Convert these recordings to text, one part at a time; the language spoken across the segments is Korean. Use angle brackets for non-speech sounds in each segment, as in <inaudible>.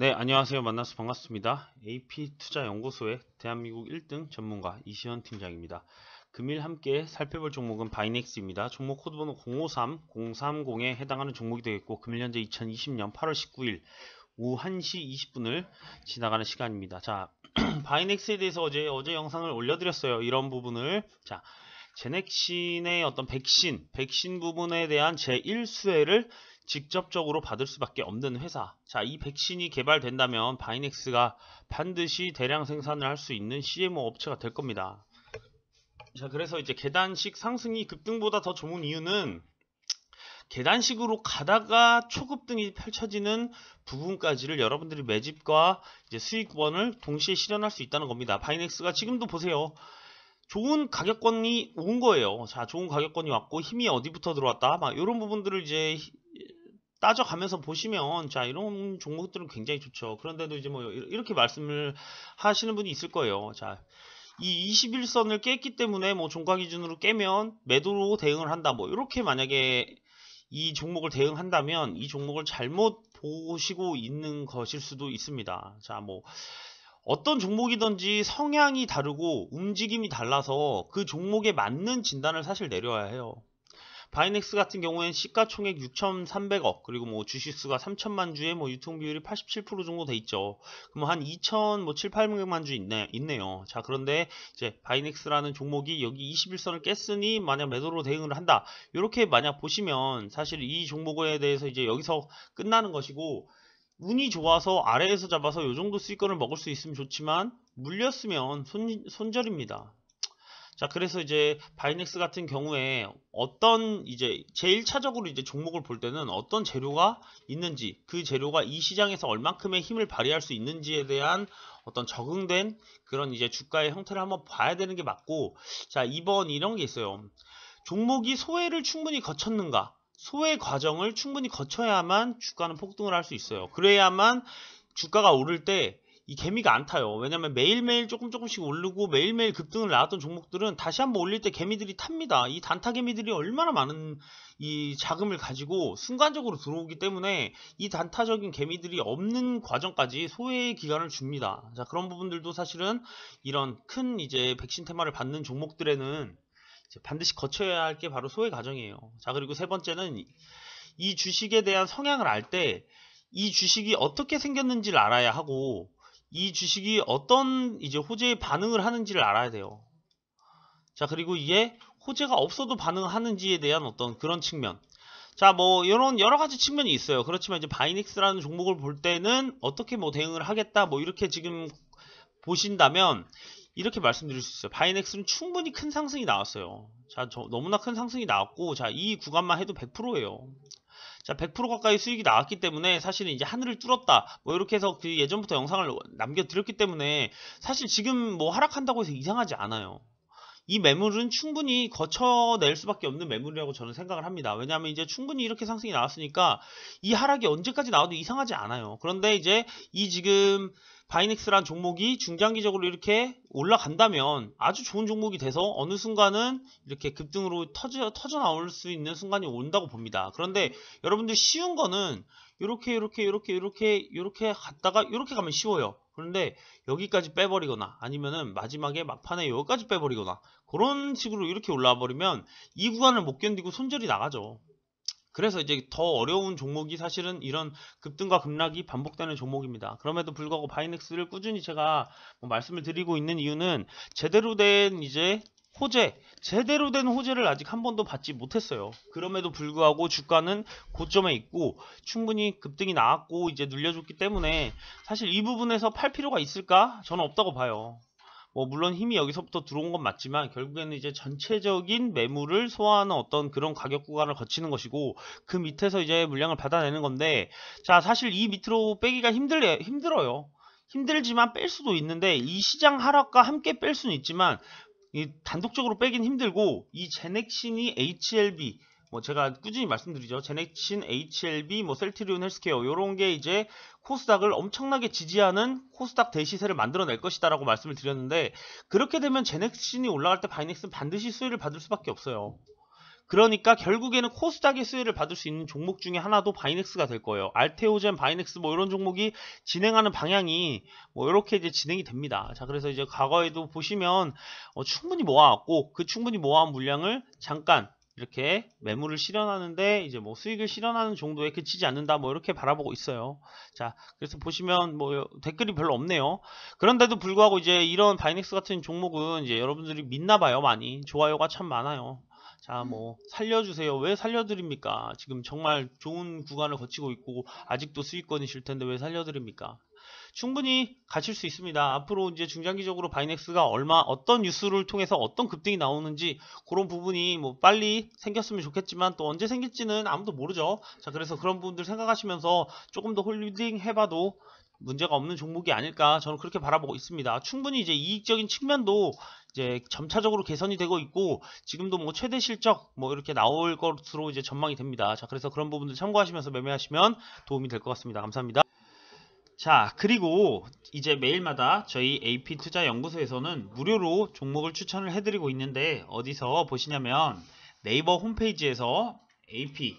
네, 안녕하세요. 만나서 반갑습니다. AP투자연구소의 대한민국 1등 전문가 이시현 팀장입니다. 금일 함께 살펴볼 종목은 바이넥스입니다. 종목 코드번호 053, 030에 해당하는 종목이 되겠고 금일 현재 2020년 8월 19일 오후 1시 20분을 지나가는 시간입니다. 자, <clears throat> 바이넥스에 대해서 어제 어제 영상을 올려드렸어요. 이런 부분을 자 제넥신의 어떤 백신, 백신 부분에 대한 제1수혜를 직접적으로 받을 수밖에 없는 회사. 자, 이 백신이 개발된다면 바이넥스가 반드시 대량 생산을 할 수 있는 CMO 업체가 될 겁니다. 자, 그래서 이제 계단식 상승이 급등보다 더 좋은 이유는 계단식으로 가다가 초급등이 펼쳐지는 부분까지를 여러분들이 매집과 이제 수익권을 동시에 실현할 수 있다는 겁니다. 바이넥스가 지금도 보세요. 좋은 가격권이 온 거예요. 자, 좋은 가격권이 왔고 힘이 어디부터 들어왔다. 막 이런 부분들을 이제 따져가면서 보시면 자 이런 종목들은 굉장히 좋죠. 그런데도 이제 뭐 이렇게 말씀을 하시는 분이 있을 거예요. 자. 이 21선을 깼기 때문에 뭐 종가 기준으로 깨면 매도로 대응을 한다 뭐 이렇게 만약에 이 종목을 대응한다면 이 종목을 잘못 보시고 있는 것일 수도 있습니다. 자, 뭐 어떤 종목이든지 성향이 다르고 움직임이 달라서 그 종목에 맞는 진단을 사실 내려야 해요. 바이넥스 같은 경우에는 시가총액 6,300억 그리고 뭐 주식수가 3천만 주에 뭐 유통 비율이 87% 정도 돼 있죠. 그럼 한 2천 뭐 7, 800만 주 있네, 있네요. 자 그런데 이제 바이넥스라는 종목이 여기 21선을 깼으니 만약 매도로 대응을 한다. 이렇게 만약 보시면 사실 이 종목에 대해서 이제 여기서 끝나는 것이고 운이 좋아서 아래에서 잡아서 요 정도 수익권을 먹을 수 있으면 좋지만 물렸으면 손, 손절입니다. 자, 그래서 이제 바이넥스 같은 경우에 어떤 이제 제1차적으로 이제 종목을 볼 때는 어떤 재료가 있는지 그 재료가 이 시장에서 얼만큼의 힘을 발휘할 수 있는지에 대한 어떤 적응된 그런 이제 주가의 형태를 한번 봐야 되는 게 맞고 자, 2번 이런 게 있어요. 종목이 소외를 충분히 거쳤는가? 소외 과정을 충분히 거쳐야만 주가는 폭등을 할 수 있어요. 그래야만 주가가 오를 때이 개미가 안 타요. 왜냐면 매일매일 조금 조금씩 오르고 매일매일 급등을 나왔던 종목들은 다시 한번 올릴 때 개미들이 탑니다. 이 단타 개미들이 얼마나 많은 이 자금을 가지고 순간적으로 들어오기 때문에 이 단타적인 개미들이 없는 과정까지 소외 기간을 줍니다. 자, 그런 부분들도 사실은 이런 큰 이제 백신 테마를 받는 종목들에는 반드시 거쳐야 할 게 바로 소외 과정이에요. 자, 그리고 세 번째는 이 주식에 대한 성향을 알 때 이 주식이 어떻게 생겼는지를 알아야 하고 이 주식이 어떤 이제 호재에 반응을 하는지를 알아야 돼요. 자, 그리고 이게 호재가 없어도 반응하는지에 대한 어떤 그런 측면. 자, 뭐 이런 여러 가지 측면이 있어요. 그렇지만 이제 바이닉스라는 종목을 볼 때는 어떻게 뭐 대응을 하겠다 뭐 이렇게 지금 보신다면 이렇게 말씀드릴 수 있어요. 바이넥스는 충분히 큰 상승이 나왔어요. 자, 저, 너무나 큰 상승이 나왔고, 자, 이 구간만 해도 100%예요. 자, 100% 가까이 수익이 나왔기 때문에 사실은 이제 하늘을 뚫었다. 뭐 이렇게 해서 그 예전부터 영상을 남겨드렸기 때문에 사실 지금 뭐 하락한다고 해서 이상하지 않아요. 이 매물은 충분히 거쳐낼 수밖에 없는 매물이라고 저는 생각을 합니다. 왜냐하면 이제 충분히 이렇게 상승이 나왔으니까 이 하락이 언제까지 나와도 이상하지 않아요. 그런데 이제 이 지금 바이넥스란 종목이 중장기적으로 이렇게 올라간다면 아주 좋은 종목이 돼서 어느 순간은 이렇게 급등으로 터져, 터져 나올 수 있는 순간이 온다고 봅니다. 그런데 여러분들 쉬운 거는 이렇게 이렇게 이렇게 이렇게 이렇게 갔다가 이렇게 가면 쉬워요. 그런데 여기까지 빼버리거나 아니면은 마지막에 막판에 여기까지 빼버리거나 그런 식으로 이렇게 올라와 버리면 이 구간을 못 견디고 손절이 나가죠. 그래서 이제 더 어려운 종목이 사실은 이런 급등과 급락이 반복되는 종목입니다. 그럼에도 불구하고 바이넥스를 꾸준히 제가 뭐 말씀을 드리고 있는 이유는 제대로 된 이제 호재 제대로 된 호재를 아직 한 번도 받지 못했어요. 그럼에도 불구하고 주가는 고점에 있고 충분히 급등이 나왔고 이제 눌려줬기 때문에 사실 이 부분에서 팔 필요가 있을까? 저는 없다고 봐요. 뭐 물론 힘이 여기서부터 들어온 건 맞지만 결국에는 이제 전체적인 매물을 소화하는 어떤 그런 가격 구간을 거치는 것이고 그 밑에서 이제 물량을 받아내는 건데 자 사실 이 밑으로 빼기가 힘들 힘들어요. 힘들지만 뺄 수도 있는데 이 시장 하락과 함께 뺄 수는 있지만 단독적으로 빼긴 힘들고 이 제넥신이 HLB 뭐 제가 꾸준히 말씀드리죠. 제넥신, HLB, 뭐 셀트리온 헬스케어 요런 게 이제 코스닥을 엄청나게 지지하는 코스닥 대시세를 만들어낼 것이다라고 말씀을 드렸는데 그렇게 되면 제넥신이 올라갈 때 바이넥스는 반드시 수혜를 받을 수밖에 없어요. 그러니까 결국에는 코스닥의 수혜를 받을 수 있는 종목 중에 하나도 바이넥스가 될 거예요. 알테오젠, 바이넥스 뭐 이런 종목이 진행하는 방향이 뭐 이렇게 이제 진행이 됩니다. 자, 그래서 이제 과거에도 보시면 어, 충분히 모아왔고 그 충분히 모아온 물량을 잠깐 이렇게 매물을 실현하는데 이제 뭐 수익을 실현하는 정도에 그치지 않는다 뭐 이렇게 바라보고 있어요 자 그래서 보시면 뭐 댓글이 별로 없네요 그런데도 불구하고 이제 이런 바이넥스 같은 종목은 이제 여러분들이 믿나봐요 많이 좋아요가 참 많아요 자, 음. 뭐 살려주세요. 왜 살려드립니까? 지금 정말 좋은 구간을 거치고 있고 아직도 수익권이실 텐데 왜 살려드립니까? 충분히 가실 수 있습니다. 앞으로 이제 중장기적으로 바이넥스가 얼마 어떤 뉴스를 통해서 어떤 급등이 나오는지 그런 부분이 뭐 빨리 생겼으면 좋겠지만 또 언제 생길지는 아무도 모르죠. 자, 그래서 그런 부분들 생각하시면서 조금 더 홀딩 해봐도 문제가 없는 종목이 아닐까 저는 그렇게 바라보고 있습니다. 충분히 이제 이익적인 측면도 이제 점차적으로 개선이 되고 있고 지금도 뭐 최대 실적 뭐 이렇게 나올 것으로 이제 전망이 됩니다. 자 그래서 그런 부분들 참고하시면서 매매하시면 도움이 될 것 같습니다. 감사합니다. 자 그리고 이제 매일마다 저희 AP투자연구소에서는 무료로 종목을 추천을 해드리고 있는데 어디서 보시냐면 네이버 홈페이지에서 AP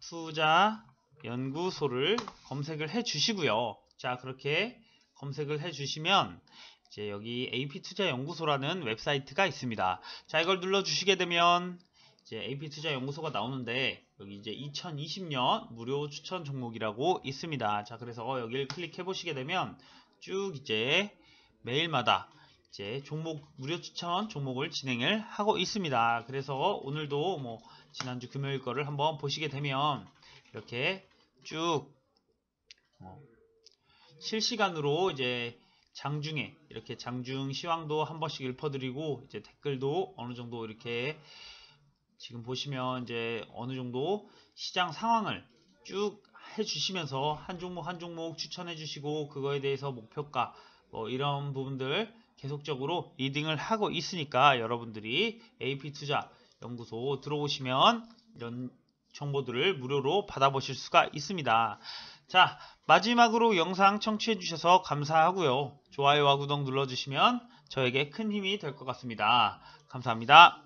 투자 연구소를 검색을 해 주시고요. 자, 그렇게 검색을 해 주시면 이제 여기 AP투자연구소라는 웹사이트가 있습니다. 자, 이걸 눌러 주시게 되면 이제 AP투자연구소가 나오는데 여기 이제 2020년 무료 추천 종목이라고 있습니다. 자, 그래서 여기를 클릭해 보시게 되면 쭉 이제 매일마다 이제 종목 무료 추천 종목을 진행을 하고 있습니다. 그래서 오늘도 뭐 지난주 금요일 거를 한번 보시게 되면 이렇게 쭉 어, 실시간으로 이제 장중에 이렇게 장중 시황도 한 번씩 읽어드리고 이제 댓글도 어느 정도 이렇게 지금 보시면 이제 어느 정도 시장 상황을 쭉 해주시면서 한 종목 한 종목 추천해주시고 그거에 대해서 목표가 뭐 이런 부분들 계속적으로 리딩을 하고 있으니까 여러분들이 AP투자 연구소 들어오시면 이런 정보들을 무료로 받아보실 수가 있습니다. 자 마지막으로 영상 청취해주셔서 감사하고요. 좋아요와 구독 눌러주시면 저에게 큰 힘이 될 것 같습니다. 감사합니다.